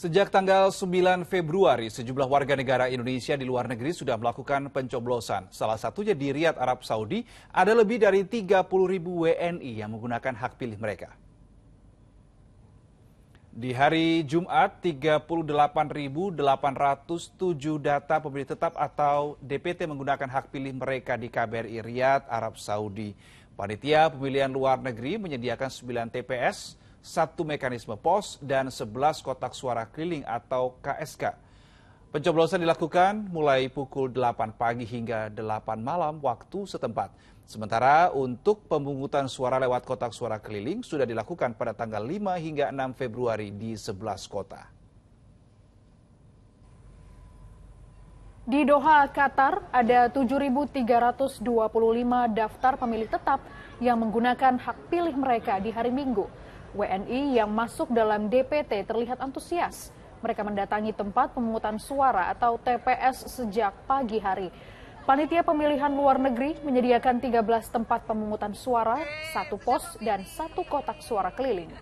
Sejak tanggal 9 Februari, sejumlah warga negara Indonesia di luar negeri sudah melakukan pencoblosan. Salah satunya di Riyadh, Arab Saudi, ada lebih dari 30 ribu WNI yang menggunakan hak pilih mereka. Di hari Jumat, 38.807 data pemilih tetap atau DPT menggunakan hak pilih mereka di KBRI Riyadh, Arab Saudi. Panitia Pemilihan Luar Negeri menyediakan 9 TPS satu mekanisme pos, dan 11 kotak suara keliling atau KSK. Pencoblosan dilakukan mulai pukul 8 pagi hingga 8 malam waktu setempat. Sementara untuk pemungutan suara lewat kotak suara keliling sudah dilakukan pada tanggal 5 hingga 6 Februari di 11 kota. Di Doha, Qatar, ada 7.325 daftar pemilih tetap yang menggunakan hak pilih mereka di hari Minggu. WNI yang masuk dalam DPT terlihat antusias. Mereka mendatangi tempat pemungutan suara atau TPS sejak pagi hari. Panitia pemilihan luar negeri menyediakan 13 tempat pemungutan suara, satu pos, dan satu kotak suara keliling.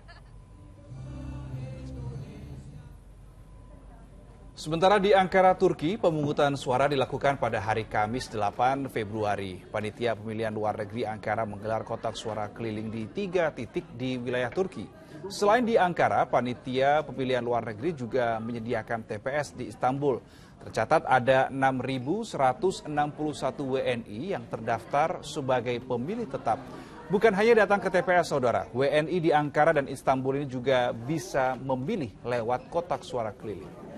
Sementara di Ankara, Turki, pemungutan suara dilakukan pada hari Kamis 8 Februari. Panitia Pemilihan Luar Negeri Ankara menggelar kotak suara keliling di tiga titik di wilayah Turki. Selain di Ankara, Panitia Pemilihan Luar Negeri juga menyediakan TPS di Istanbul. Tercatat ada 6.161 WNI yang terdaftar sebagai pemilih tetap. Bukan hanya datang ke TPS, saudara. WNI di Ankara dan Istanbul ini juga bisa memilih lewat kotak suara keliling.